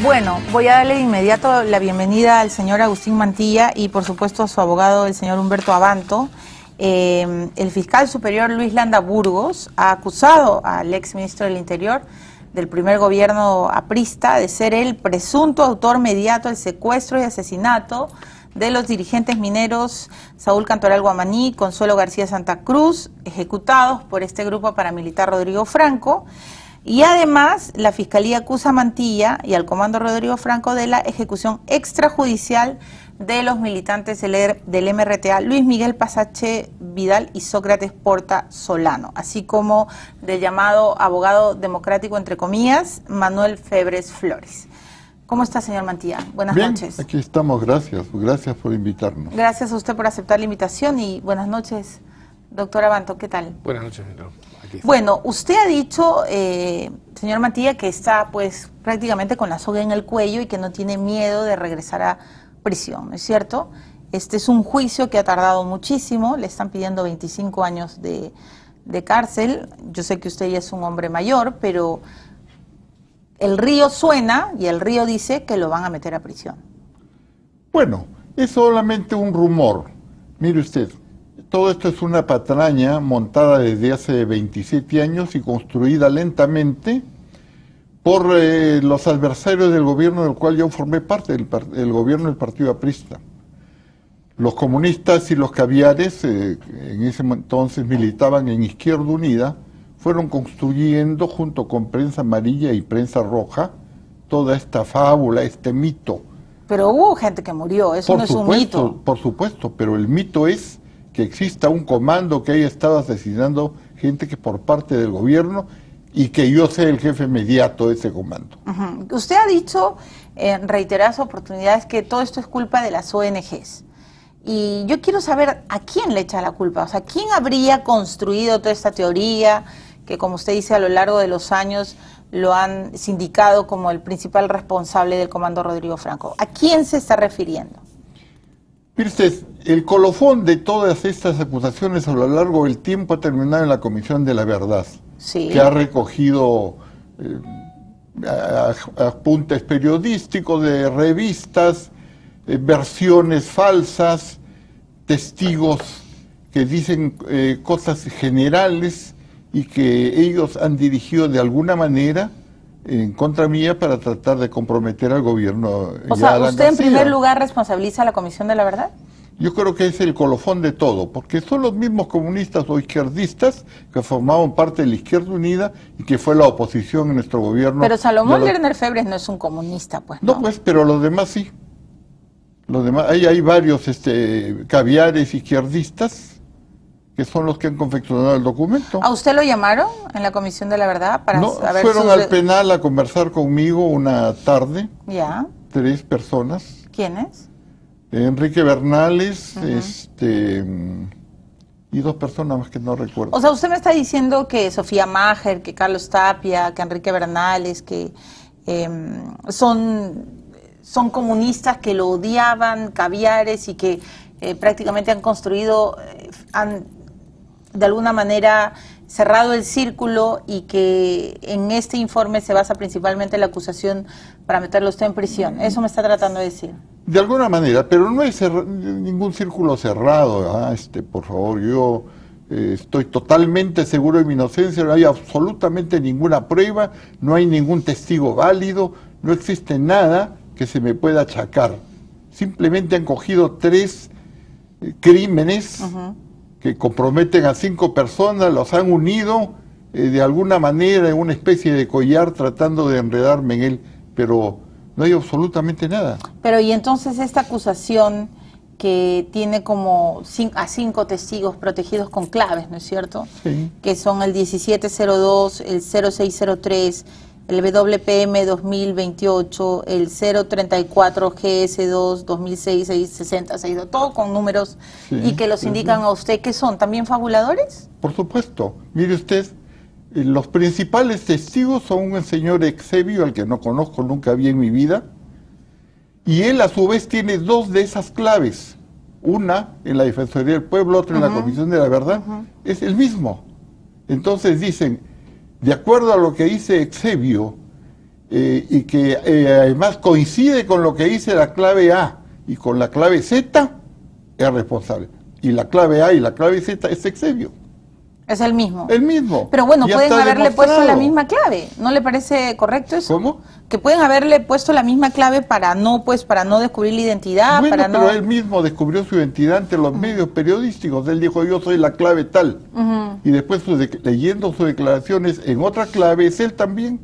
Bueno, voy a darle de inmediato la bienvenida al señor Agustín Mantilla y por supuesto a su abogado, el señor Humberto Abanto. Eh, el fiscal superior Luis Landa Burgos ha acusado al ex ministro del Interior del primer gobierno aprista de ser el presunto autor mediato del secuestro y asesinato de los dirigentes mineros Saúl Cantoral Guamaní y Consuelo García Santa Cruz, ejecutados por este grupo paramilitar Rodrigo Franco. Y además, la Fiscalía acusa a Mantilla y al Comando Rodrigo Franco de la ejecución extrajudicial de los militantes del, e MRTA Luis Miguel Pasache Vidal y Sócrates Porta Solano, así como del llamado abogado democrático, entre comillas, Manuel Febres Flores. ¿Cómo está, señor Mantilla? Buenas Bien, noches. Aquí estamos, gracias. Gracias por invitarnos. Gracias a usted por aceptar la invitación y buenas noches, doctor Avanto. ¿Qué tal? Buenas noches, doctor. Bueno, usted ha dicho, eh, señor Matías, que está pues prácticamente con la soga en el cuello y que no tiene miedo de regresar a prisión, ¿no es cierto? Este es un juicio que ha tardado muchísimo, le están pidiendo 25 años de, de cárcel. Yo sé que usted ya es un hombre mayor, pero el río suena y el río dice que lo van a meter a prisión. Bueno, es solamente un rumor. Mire usted, todo esto es una patraña montada desde hace 27 años y construida lentamente por eh, los adversarios del gobierno del cual yo formé parte, el, gobierno del Partido Aprista. Los comunistas y los caviares, eh, en ese entonces militaban en Izquierda Unida, fueron construyendo junto con prensa amarilla y prensa roja toda esta fábula, este mito. Pero hubo gente que murió, eso no es un mito. Por supuesto, pero el mito es que exista un comando que haya estado asesinando gente que por parte del gobierno y que yo sea el jefe inmediato de ese comando. Usted ha dicho en reiteradas oportunidades que todo esto es culpa de las ONGs. Y yo quiero saber a quién le echa la culpa, o sea, quién habría construido toda esta teoría que, como usted dice, a lo largo de los años lo han sindicado como el principal responsable del comando Rodrigo Franco. ¿A quién se está refiriendo? el colofón de todas estas acusaciones a lo largo del tiempo ha terminado en la Comisión de la Verdad, que ha recogido eh, apuntes periodísticos de revistas, eh, versiones falsas, testigos que dicen eh, cosas generales y que ellos han dirigido de alguna manera en contra mía para tratar de comprometer al gobierno. O sea, ¿usted en primer lugar responsabiliza a la Comisión de la Verdad? Yo creo que es el colofón de todo, porque son los mismos comunistas o izquierdistas que formaban parte de la Izquierda Unida y que fue la oposición en nuestro gobierno. Pero Salomón Werner Febres no es un comunista, pues. No, no pues, pero los demás sí. Los demás, hay, hay varios este, caviares izquierdistas que son los que han confeccionado el documento. ¿A usted lo llamaron en la Comisión de la Verdad para no, fueron al penal a conversar conmigo una tarde. Ya. Tres personas. ¿Quiénes? Enrique Bernales, este y dos personas más que no recuerdo. O sea, usted me está diciendo que Sofía Mager, que Carlos Tapia, que Enrique Bernales, que em, son son comunistas que lo odiaban, caviares y que eh, prácticamente han construido, eh, de alguna manera cerrado el círculo y que en este informe se basa principalmente la acusación para meterlo usted en prisión. Eso me está tratando de decir. De alguna manera, pero no hay ningún círculo cerrado. este, por favor, yo eh, estoy totalmente seguro de mi inocencia, no hay absolutamente ninguna prueba, no hay ningún testigo válido, no existe nada que se me pueda achacar. Simplemente han cogido tres eh, crímenes que comprometen a cinco personas, los han unido eh, de alguna manera en una especie de collar tratando de enredarme en él, pero no hay absolutamente nada. Pero y entonces esta acusación que tiene como a cinco testigos protegidos con claves, ¿no es cierto? Sí. Que son el 1702, el 0603, el WPM 2028, el 034GS2 2006 todo con números y que los indican a usted que son también fabuladores? Por supuesto. Mire usted, eh, los principales testigos son un señor Exebio, al que no conozco nunca bien en mi vida, y él a su vez tiene dos de esas claves, una en la Defensoría del Pueblo, otra en la Comisión de la Verdad, es el mismo. Entonces dicen, de acuerdo a lo que dice Exebio, eh, y que eh, además coincide con lo que dice la clave A y con la clave Z, es responsable. Y la clave A y la clave Z es Exebio. Es el mismo. El mismo. Pero bueno, pueden haberle puesto la misma clave. ¿No le parece correcto eso? ¿Cómo? Que pueden haberle puesto la misma clave para no, pues, para no descubrir la identidad. Bueno, pero él mismo descubrió su identidad ante los medios periodísticos. Él dijo, yo soy la clave tal. Y después leyendo sus declaraciones en otra clave, es él también.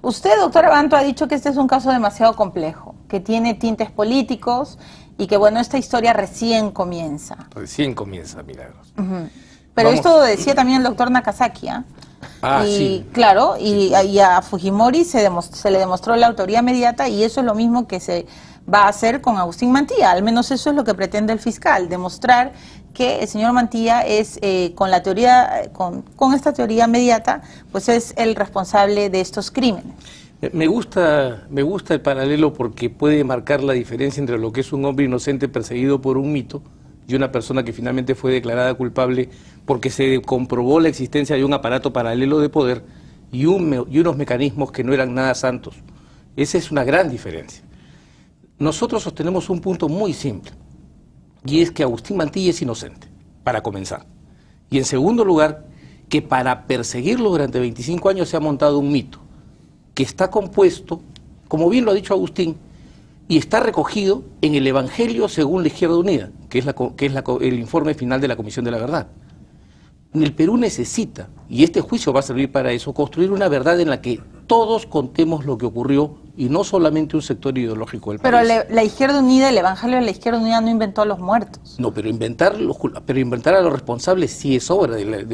Usted, doctor Abanto, ha dicho que este es un caso demasiado complejo, que tiene tintes políticos y que, bueno, esta historia recién comienza. Recién comienza, milagros. Pero esto decía también el doctor Nakazaki, ¿ah? Ah, y claro, y, a Fujimori se, se, le demostró la autoría mediata y eso es lo mismo que se va a hacer con Agustín Mantilla. Al menos eso es lo que pretende el fiscal, demostrar que el señor Mantilla es, eh, con la teoría, con, esta teoría mediata, pues es el responsable de estos crímenes. Me gusta, me gusta el paralelo porque puede marcar la diferencia entre lo que es un hombre inocente perseguido por un mito y una persona que finalmente fue declarada culpable porque se comprobó la existencia de un aparato paralelo de poder y, unos mecanismos que no eran nada santos. Esa es una gran diferencia. Nosotros sostenemos un punto muy simple, y es que Agustín Mantilla es inocente, para comenzar. Y en segundo lugar, que para perseguirlo durante 25 años se ha montado un mito, que está compuesto, como bien lo ha dicho Agustín, y está recogido en el Evangelio según la Izquierda Unida, que es, el informe final de la Comisión de la Verdad. El Perú necesita, y este juicio va a servir para eso, construir una verdad en la que todos contemos lo que ocurrió y no solamente un sector ideológico del pero país. Pero la izquierda unida, el evangelio de la izquierda unida no inventó a los muertos. No, pero inventar, a los responsables sí es obra informe,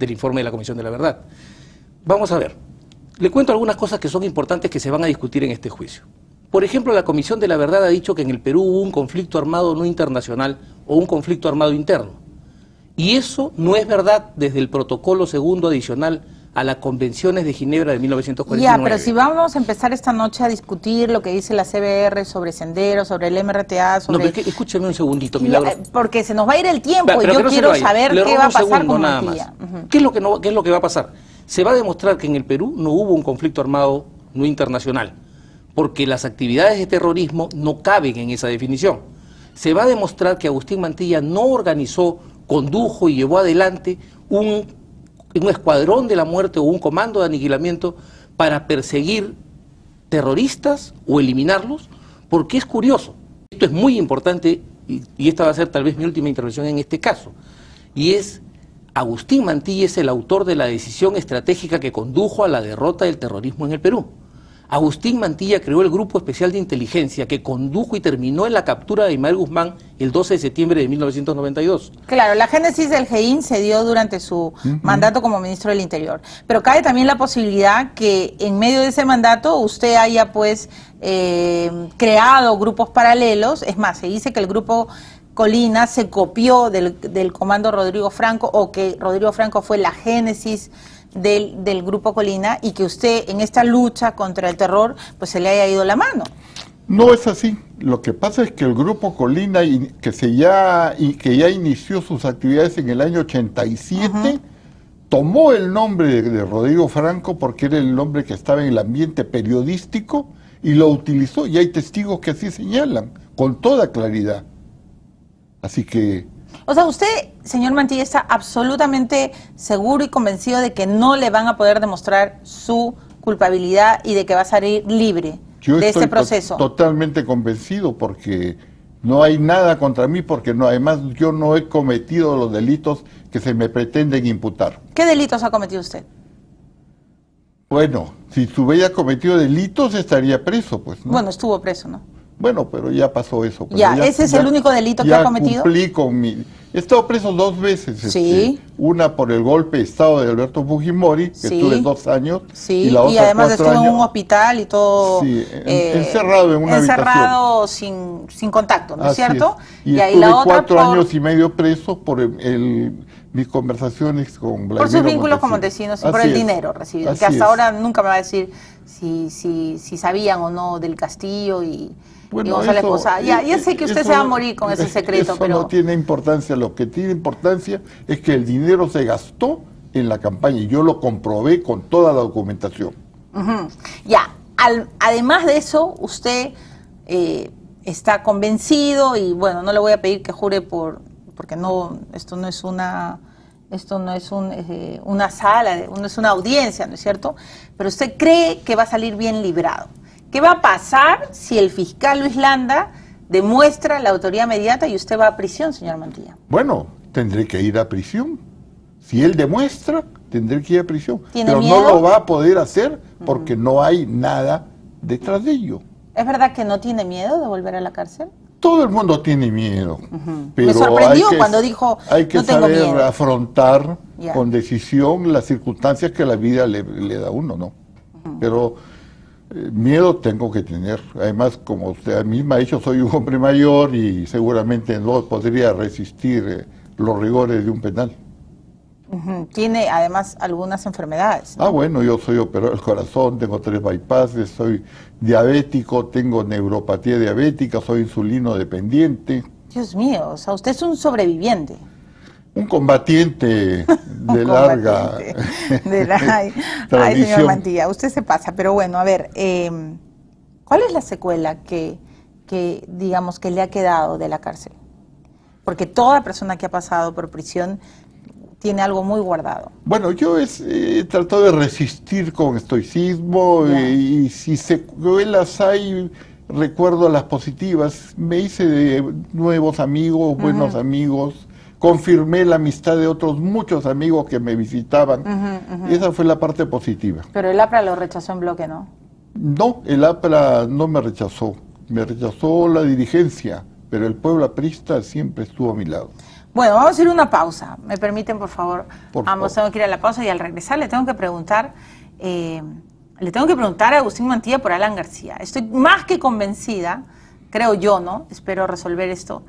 del informe de la Comisión de la Verdad. Vamos a ver, le cuento algunas cosas que son importantes que se van a discutir en este juicio. Por ejemplo, la Comisión de la Verdad ha dicho que en el Perú hubo un conflicto armado no internacional o un conflicto armado interno. Y eso no es verdad desde el protocolo segundo adicional a las convenciones de Ginebra de 1949. Ya, pero si vamos a empezar esta noche a discutir lo que dice la CBR sobre Sendero, sobre el MRTA, sobre... No, pero un segundito, Milagro. porque se nos va a ir el tiempo y yo quiero saber qué va a pasar con nada más. ¿Qué, es lo que no, ¿Qué es lo que va a pasar? Se va a demostrar que en el Perú no hubo un conflicto armado no internacional porque las actividades de terrorismo no caben en esa definición. Se va a demostrar que Agustín Mantilla no organizó, condujo y llevó adelante un, escuadrón de la muerte o un comando de aniquilamiento para perseguir terroristas o eliminarlos, porque es curioso. Esto es muy importante y, y esta va a ser tal vez mi última intervención en este caso. Y es Agustín Mantilla es el autor de la decisión estratégica que condujo a la derrota del terrorismo en el Perú. Agustín Mantilla creó el Grupo Especial de Inteligencia que condujo y terminó en la captura de Imael Guzmán el 12 de septiembre de 1992. Claro, la génesis del GEIN se dio durante su mandato como ministro del Interior, pero cae también la posibilidad que en medio de ese mandato usted haya pues eh, creado grupos paralelos, es más, se dice que el grupo Colina se copió del, del comando Rodrigo Franco o que Rodrigo Franco fue la génesis del, del Grupo Colina y que usted en esta lucha contra el terror pues se le haya ido la mano. No es así. Lo que pasa es que el grupo Colina, que, se ya, que ya inició sus actividades en el año 87, tomó el nombre de, Rodrigo Franco porque era el nombre que estaba en el ambiente periodístico y lo utilizó. Y hay testigos que así señalan, con toda claridad. Así que o sea, usted, señor Mantilla, está absolutamente seguro y convencido de que no le van a poder demostrar su culpabilidad y de que va a salir libre de este proceso. totalmente convencido porque no hay nada contra mí porque no, además yo no he cometido los delitos que se me pretenden imputar. ¿Qué delitos ha cometido usted? Bueno, si hubiera cometido delitos estaría preso, pues. ¿no? Bueno, estuvo preso, ¿no? Bueno, pero ya pasó eso. ya, ese es el único delito que ha cometido. Cumplí con mi. He estado preso dos veces. Este, sí. una por el golpe de Estado de Alberto Fujimori, que sí. estuve dos años. Sí. Y, además estuve en un hospital y todo. Sí, eh, encerrado en una habitación. Encerrado sin, contacto, ¿no es cierto? Y, ahí la cuatro años y medio preso por mis conversaciones con Vladimir Por sus vínculos como con y por el dinero recibido, que hasta ahora nunca me va a decir si, si, si sabían o no del castillo y, Ya, e-, sé que usted se va a morir con ese secreto, pero... no tiene importancia. Lo que tiene importancia es que el dinero se gastó en la campaña y yo lo comprobé con toda la documentación. Ya, además de eso, usted eh, está convencido y bueno, no le voy a pedir que jure por porque no esto no es una esto no es eh, una sala, no es una audiencia, ¿no es cierto? Pero usted cree que va a salir bien librado. ¿Qué va a pasar si el fiscal Luis Landa demuestra la autoría mediata y usted va a prisión, señor Mantilla? Bueno, tendré que ir a prisión. Si él demuestra, tendré que ir a prisión. Pero no lo va a poder hacer mm. porque no hay nada detrás de ello. ¿Es verdad que no tiene miedo de volver a la cárcel? todo el mundo tiene miedo. pero Me sorprendió que, cuando dijo. Hay que saber afrontar con decisión las circunstancias que la vida le, da a uno, ¿no? Pero eh, miedo tengo que tener. Además, como usted misma ha dicho, soy un hombre mayor y seguramente no podría resistir eh, los rigores de un penal. Tiene además algunas enfermedades. Ah, bueno, yo soy operador del corazón, tengo tres bypasses, soy diabético, tengo neuropatía diabética, soy insulino dependiente. Dios mío, o sea, usted es un sobreviviente. Un combatiente de larga de usted se pasa, pero bueno, a ver, em, ¿cuál es la secuela que, que, digamos, que le ha quedado de la cárcel? Porque toda persona que ha pasado por prisión tiene algo muy guardado. Bueno, yo he eh, tratado de resistir con estoicismo eh, y, si si las hay, recuerdo las positivas. Me hice de nuevos amigos, buenos amigos. Confirmé la amistad de otros muchos amigos que me visitaban. Esa fue la parte positiva. Pero el APRA lo rechazó en bloque, ¿no? No, el APRA no me rechazó. Me rechazó la dirigencia, pero el pueblo aprista siempre estuvo a mi lado. Bueno, vamos a hacer una pausa. ¿Me permiten, por favor? vamos, tengo que ir a la pausa y al regresar le tengo que preguntar. Eh, le tengo que preguntar a Agustín Mantilla por Alan García. Estoy más que convencida, creo yo, ¿no? Espero resolver esto,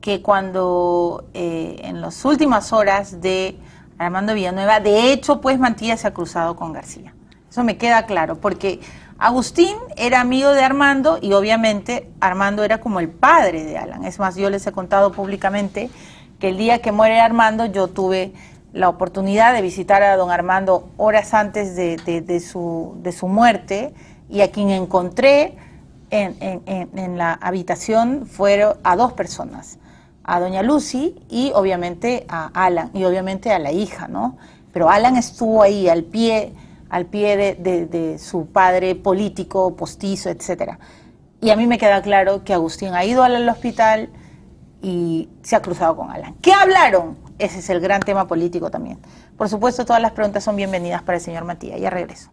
que cuando eh, en las últimas horas de Armando Villanueva, de hecho, pues Mantilla se ha cruzado con García. Eso me queda claro, porque Agustín era amigo de Armando y obviamente Armando era como el padre de Alan. Es más, yo les he contado públicamente que el día que muere Armando yo tuve la oportunidad de visitar a don Armando horas antes de, su, muerte y a quien encontré en, la habitación fueron a dos personas, a doña Lucy y obviamente a Alan y obviamente a la hija, ¿no? Pero Alan estuvo ahí al pie, al pie de, su padre político, postizo, etc. Y a mí me queda claro que Agustín ha ido al hospital, y se ha cruzado con Alan. ¿Qué hablaron? Ese es el gran tema político también. Por supuesto, todas las preguntas son bienvenidas para el señor Matías. Ya regreso.